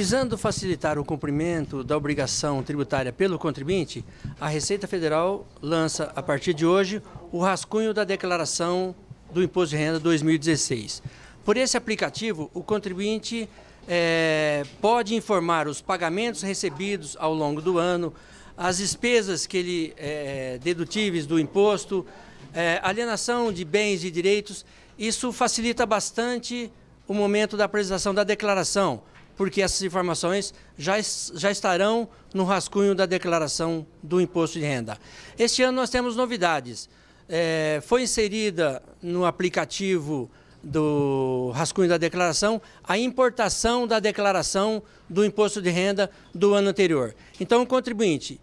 Visando facilitar o cumprimento da obrigação tributária pelo contribuinte, a Receita Federal lança, a partir de hoje, o rascunho da declaração do Imposto de Renda 2016. Por esse aplicativo, o contribuinte é, pode informar os pagamentos recebidos ao longo do ano, as despesas que ele é, dedutíveis do imposto, é, alienação de bens e direitos. Isso facilita bastante o momento da apresentação da declaração porque essas informações já, já estarão no rascunho da declaração do imposto de renda. Este ano nós temos novidades. É, foi inserida no aplicativo do rascunho da declaração a importação da declaração do imposto de renda do ano anterior. Então, o contribuinte,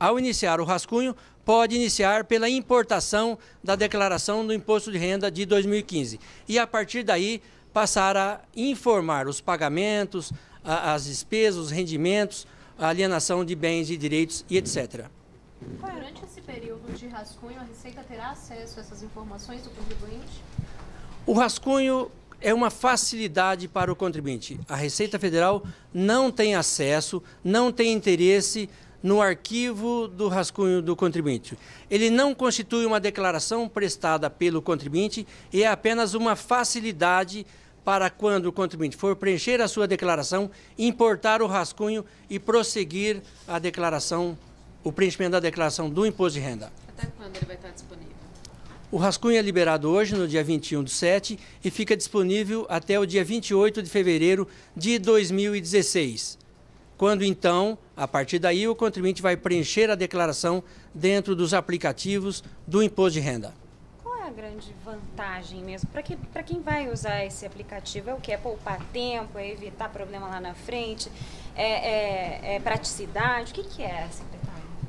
ao iniciar o rascunho, pode iniciar pela importação da declaração do imposto de renda de 2015. E a partir daí, passar a informar os pagamentos, a, as despesas, os rendimentos, a alienação de bens e direitos e etc. É, durante esse período de rascunho, a Receita terá acesso a essas informações do contribuinte? O rascunho é uma facilidade para o contribuinte. A Receita Federal não tem acesso, não tem interesse no arquivo do rascunho do contribuinte. Ele não constitui uma declaração prestada pelo contribuinte e é apenas uma facilidade para quando o contribuinte for preencher a sua declaração, importar o rascunho e prosseguir a declaração, o preenchimento da declaração do imposto de renda. Até quando ele vai estar disponível? O rascunho é liberado hoje, no dia 21 de 7, e fica disponível até o dia 28 de fevereiro de 2016 quando então, a partir daí, o contribuinte vai preencher a declaração dentro dos aplicativos do imposto de renda. Qual é a grande vantagem mesmo? Para que, quem vai usar esse aplicativo, é o que? É poupar tempo, é evitar problema lá na frente, é, é, é praticidade? O que, que é, secretário?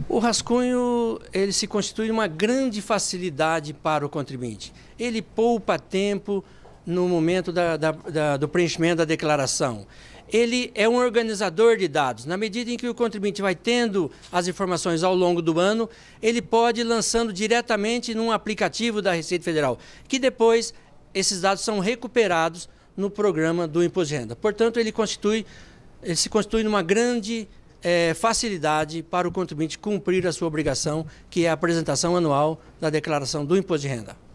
O rascunho ele se constitui uma grande facilidade para o contribuinte. Ele poupa tempo, no momento da, da, da, do preenchimento da declaração. Ele é um organizador de dados. Na medida em que o contribuinte vai tendo as informações ao longo do ano, ele pode ir lançando diretamente num aplicativo da Receita Federal, que depois esses dados são recuperados no programa do imposto de renda. Portanto, ele constitui, ele se constitui numa grande é, facilidade para o contribuinte cumprir a sua obrigação, que é a apresentação anual da declaração do imposto de renda.